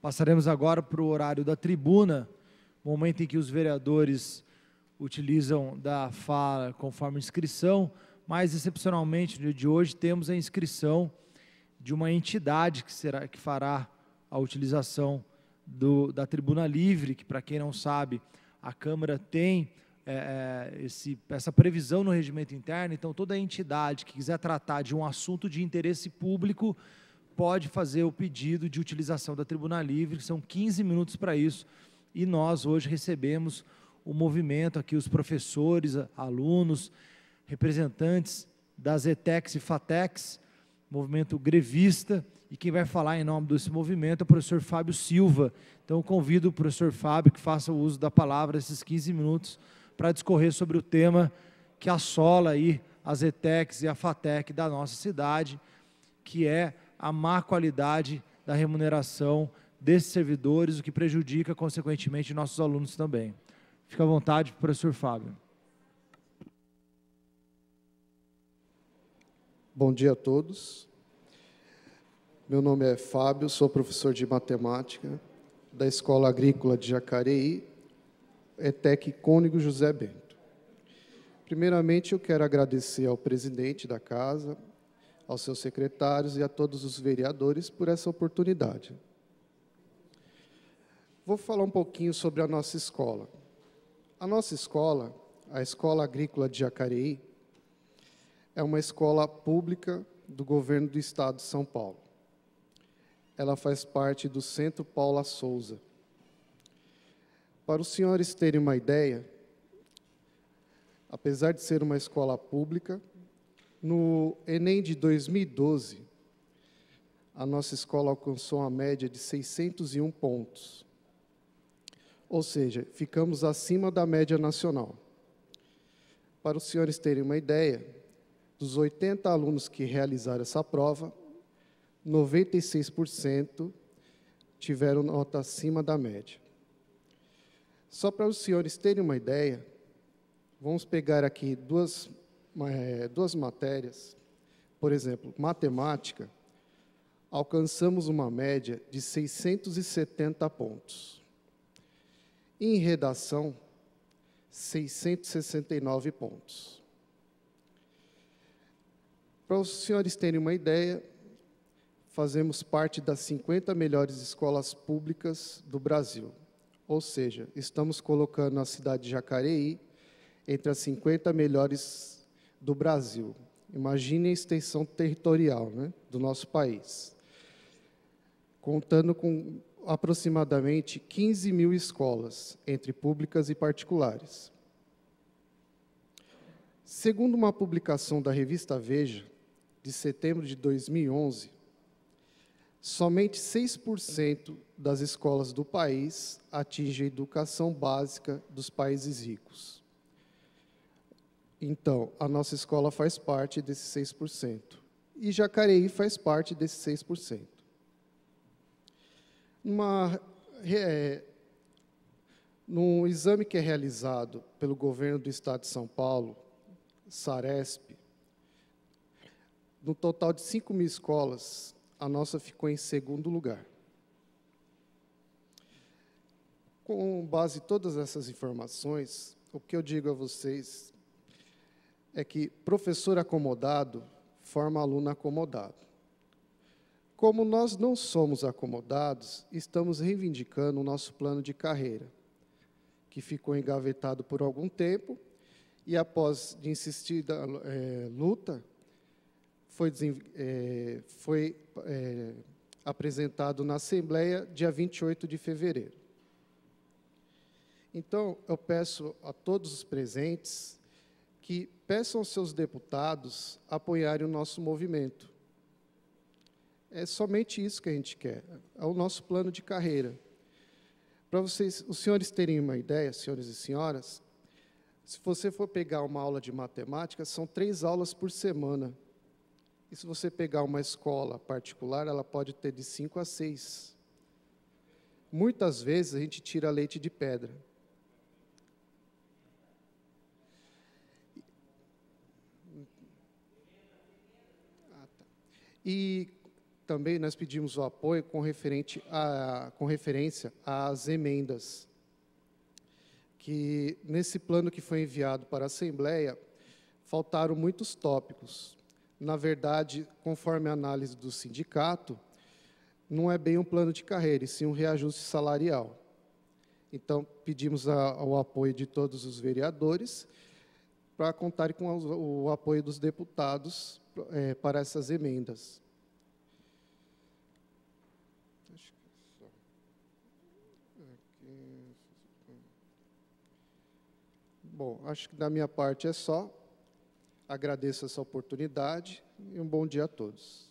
Passaremos agora para o horário da tribuna, momento em que os vereadores utilizam da fala conforme inscrição, mas excepcionalmente no dia de hoje temos a inscrição de uma entidade que será que fará a utilização do, da tribuna livre, que para quem não sabe, a Câmara tem é, é, esse, essa previsão no regimento interno, então toda entidade que quiser tratar de um assunto de interesse público pode fazer o pedido de utilização da tribuna livre, são 15 minutos para isso. E nós hoje recebemos o movimento aqui, os professores, alunos, representantes das ETEX e FATEX, movimento grevista, e quem vai falar em nome desse movimento é o professor Fábio Silva. Então, convido o professor Fábio que faça o uso da palavra esses 15 minutos para discorrer sobre o tema que assola aí as ETECs e a FATEC da nossa cidade, que é a má qualidade da remuneração desses servidores, o que prejudica, consequentemente, nossos alunos também. Fica à vontade, professor Fábio. Bom dia a todos. Meu nome é Fábio, sou professor de matemática da Escola Agrícola de Jacareí, ETEC Cônigo José Bento. Primeiramente, eu quero agradecer ao presidente da casa, aos seus secretários e a todos os vereadores por essa oportunidade. Vou falar um pouquinho sobre a nossa escola. A nossa escola, a Escola Agrícola de Jacareí, é uma escola pública do governo do estado de São Paulo. Ela faz parte do Centro Paula Souza. Para os senhores terem uma ideia, apesar de ser uma escola pública, no Enem de 2012, a nossa escola alcançou uma média de 601 pontos. Ou seja, ficamos acima da média nacional. Para os senhores terem uma ideia, dos 80 alunos que realizaram essa prova, 96% tiveram nota acima da média. Só para os senhores terem uma ideia, vamos pegar aqui duas é, duas matérias, por exemplo, matemática, alcançamos uma média de 670 pontos. Em redação, 669 pontos. Para os senhores terem uma ideia, fazemos parte das 50 melhores escolas públicas do Brasil. Ou seja, estamos colocando a cidade de Jacareí entre as 50 melhores do Brasil. Imagine a extensão territorial né, do nosso país, contando com aproximadamente 15 mil escolas, entre públicas e particulares. Segundo uma publicação da revista Veja, de setembro de 2011, somente 6% das escolas do país atingem a educação básica dos países ricos. Então, a nossa escola faz parte desse 6%. E Jacareí faz parte desse 6%. Uma, é, num exame que é realizado pelo governo do estado de São Paulo, SARESP, no total de 5 mil escolas, a nossa ficou em segundo lugar. Com base em todas essas informações, o que eu digo a vocês é que professor acomodado forma aluno acomodado. Como nós não somos acomodados, estamos reivindicando o nosso plano de carreira, que ficou engavetado por algum tempo e, após de insistida é, luta, foi, é, foi é, apresentado na Assembleia dia 28 de fevereiro. Então, eu peço a todos os presentes que peçam aos seus deputados apoiarem o nosso movimento. É somente isso que a gente quer, é o nosso plano de carreira. Para vocês, os senhores terem uma ideia, senhores e senhoras, se você for pegar uma aula de matemática, são três aulas por semana. E se você pegar uma escola particular, ela pode ter de cinco a seis. Muitas vezes a gente tira leite de pedra. E também nós pedimos o apoio com, referente a, com referência às emendas, que nesse plano que foi enviado para a Assembleia, faltaram muitos tópicos. Na verdade, conforme a análise do sindicato, não é bem um plano de carreira, e sim um reajuste salarial. Então, pedimos a, o apoio de todos os vereadores para contar com o apoio dos deputados é, para essas emendas. Bom, acho que da minha parte é só. Agradeço essa oportunidade e um bom dia a todos.